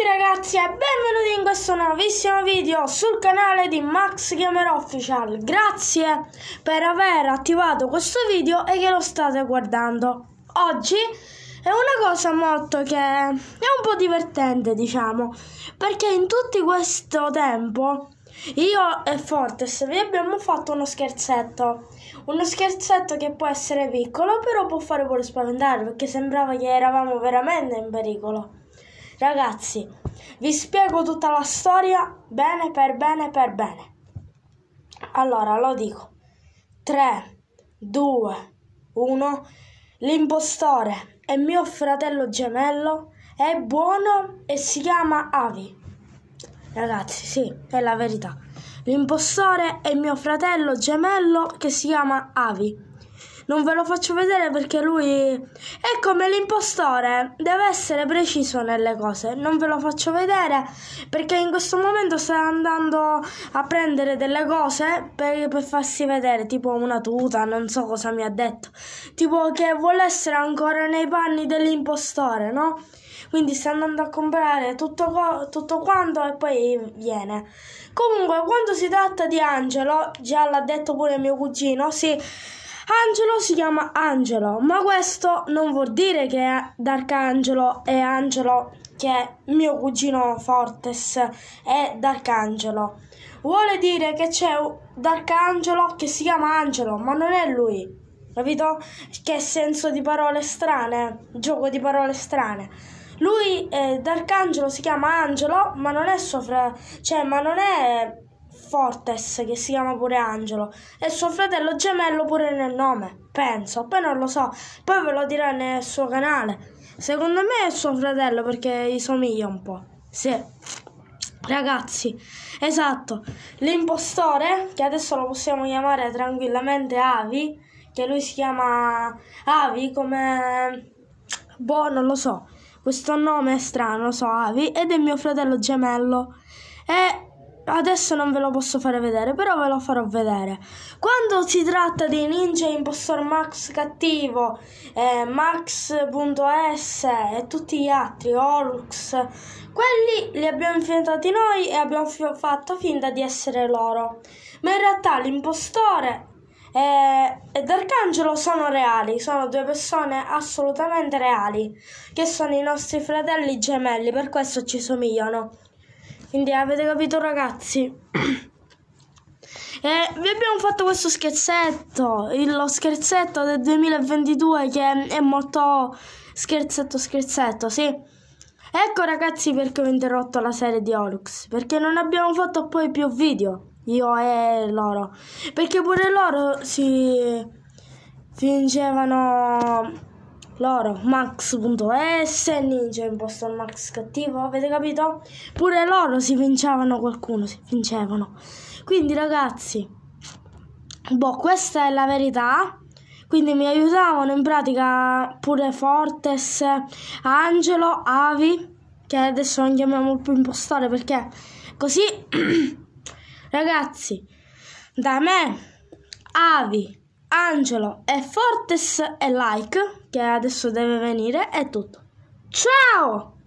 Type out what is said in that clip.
tutti ragazzi e benvenuti in questo nuovissimo video sul canale di Max Gamer Official. Grazie per aver attivato questo video e che lo state guardando. Oggi è una cosa molto che è un po' divertente, diciamo, perché in tutto questo tempo io e Fortes vi abbiamo fatto uno scherzetto. Uno scherzetto che può essere piccolo, però può fare pure spaventare, perché sembrava che eravamo veramente in pericolo. Ragazzi, vi spiego tutta la storia bene per bene per bene. Allora, lo dico. 3, 2, 1. L'impostore è mio fratello gemello, è buono e si chiama Avi. Ragazzi, sì, è la verità. L'impostore è mio fratello gemello che si chiama Avi. Non ve lo faccio vedere perché lui è come l'impostore, deve essere preciso nelle cose. Non ve lo faccio vedere perché in questo momento sta andando a prendere delle cose per, per farsi vedere, tipo una tuta, non so cosa mi ha detto. Tipo che vuole essere ancora nei panni dell'impostore, no? quindi sta andando a comprare tutto, tutto, quanto e poi viene. Comunque, quando si tratta di Angelo, già l'ha detto pure mio cugino, sì, Angelo si chiama Angelo, ma questo non vuol dire che è Darkangelo è Angelo, che è mio cugino Fortes, è Darkangelo. Vuole dire che c'è un Darkangelo che si chiama Angelo, ma non è lui. Capito? Che senso di parole strane, gioco di parole strane. Lui, eh, Darkangelo, si chiama Angelo, ma non è suo fratello, cioè, ma non è Fortes, che si chiama pure Angelo, e suo fratello gemello pure nel nome, penso, poi non lo so, poi ve lo dirà nel suo canale. Secondo me è suo fratello perché gli somiglia un po'. Sì. Ragazzi, esatto, l'impostore, che adesso lo possiamo chiamare tranquillamente Avi, che lui si chiama Avi come... Boh, non lo so, questo nome è strano, lo so, Avi, ed è mio fratello gemello. E adesso non ve lo posso fare vedere, però ve lo farò vedere. Quando si tratta di Ninja Impostor Max Cattivo, eh, Max.s e tutti gli altri, Orux, quelli li abbiamo inventati noi e abbiamo fatto finta di essere loro. Ma in realtà l'impostore e, eh, ed Arcangelo sono reali, sono due persone assolutamente reali, che sono i nostri fratelli gemelli, per questo ci somigliano. Quindi eh, avete capito ragazzi? E eh, vi abbiamo fatto questo scherzetto, lo scherzetto del 2022 che è molto scherzetto scherzetto, sì. Ecco ragazzi perché ho interrotto la serie di Olux, perché non abbiamo fatto poi più video, io e loro, perché pure loro si fingevano loro max.s, ninja impostor max cattivo, avete capito? Pure loro si vincevano qualcuno, si vincevano. Quindi ragazzi, boh, questa è la verità. Quindi mi aiutavano in pratica pure Fortes, Angelo, Avi, che adesso non chiamiamo più impostore perché così, ragazzi, da me, Avi, Angelo e Fortes e Like, che adesso deve venire, è tutto. Ciao!